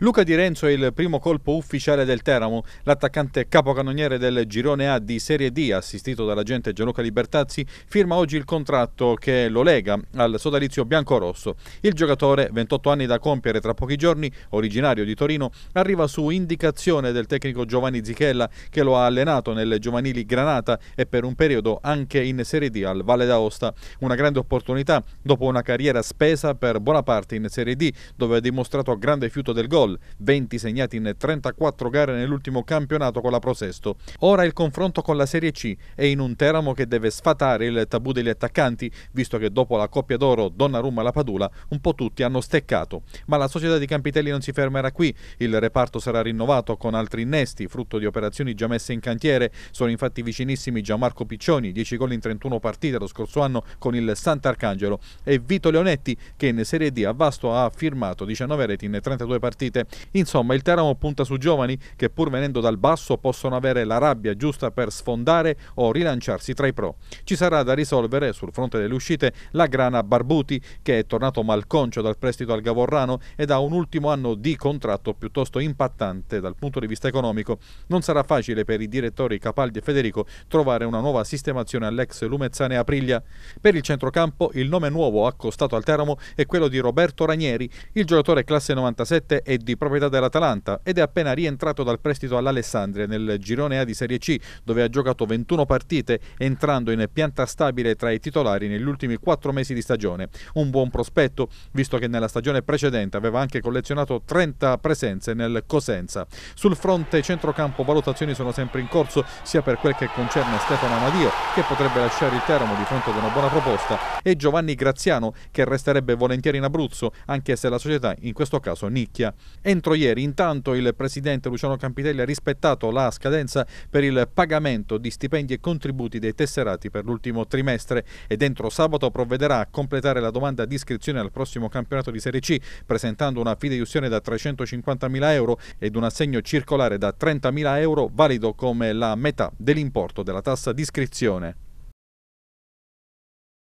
Luca Di Renzo è il primo colpo ufficiale del Teramo. L'attaccante capocannoniere del girone A di Serie D, assistito dall'agente Gianluca Libertazzi, firma oggi il contratto che lo lega al sodalizio biancorosso. Il giocatore, 28 anni da compiere tra pochi giorni, originario di Torino, arriva su indicazione del tecnico Giovanni Zichella, che lo ha allenato nelle giovanili Granata e per un periodo anche in Serie D al Valle d'Aosta. Una grande opportunità dopo una carriera spesa per buona parte in Serie D, dove ha dimostrato grande fiuto del gol gol, 20 segnati in 34 gare nell'ultimo campionato con la Pro Sesto. Ora il confronto con la Serie C è in un Teramo che deve sfatare il tabù degli attaccanti, visto che dopo la coppia d'oro Donnarumma alla Padula un po' tutti hanno steccato. Ma la società di Campitelli non si fermerà qui, il reparto sarà rinnovato con altri innesti, frutto di operazioni già messe in cantiere. Sono infatti vicinissimi Gianmarco Piccioni, 10 gol in 31 partite lo scorso anno con il Sant'Arcangelo, e Vito Leonetti che in Serie D a Vasto ha firmato 19 reti in 32 partite partite. Insomma, il Teramo punta su giovani che pur venendo dal basso possono avere la rabbia giusta per sfondare o rilanciarsi tra i pro. Ci sarà da risolvere sul fronte delle uscite la grana Barbuti che è tornato malconcio dal prestito al Gavorrano ed ha un ultimo anno di contratto piuttosto impattante dal punto di vista economico. Non sarà facile per i direttori Capaldi e Federico trovare una nuova sistemazione all'ex Lumezzane Apriglia. Per il centrocampo il nome nuovo accostato al Teramo è quello di Roberto Ranieri. Il giocatore classe 97 è Ruddi, proprietà dell'Atalanta, ed è appena rientrato dal prestito all'Alessandria nel girone A di Serie C, dove ha giocato 21 partite, entrando in pianta stabile tra i titolari negli ultimi 4 mesi di stagione. Un buon prospetto, visto che nella stagione precedente aveva anche collezionato 30 presenze nel Cosenza. Sul fronte centrocampo valutazioni sono sempre in corso, sia per quel che concerne Stefano Amadio, che potrebbe lasciare il Teramo di fronte ad una buona proposta, e Giovanni Graziano, che resterebbe volentieri in Abruzzo, anche se la società in questo caso nicchia. Entro ieri intanto il presidente Luciano Campitelli ha rispettato la scadenza per il pagamento di stipendi e contributi dei tesserati per l'ultimo trimestre ed entro sabato provvederà a completare la domanda di iscrizione al prossimo campionato di Serie C presentando una fideiussione da 350.000 euro ed un assegno circolare da 30.000 euro valido come la metà dell'importo della tassa di iscrizione.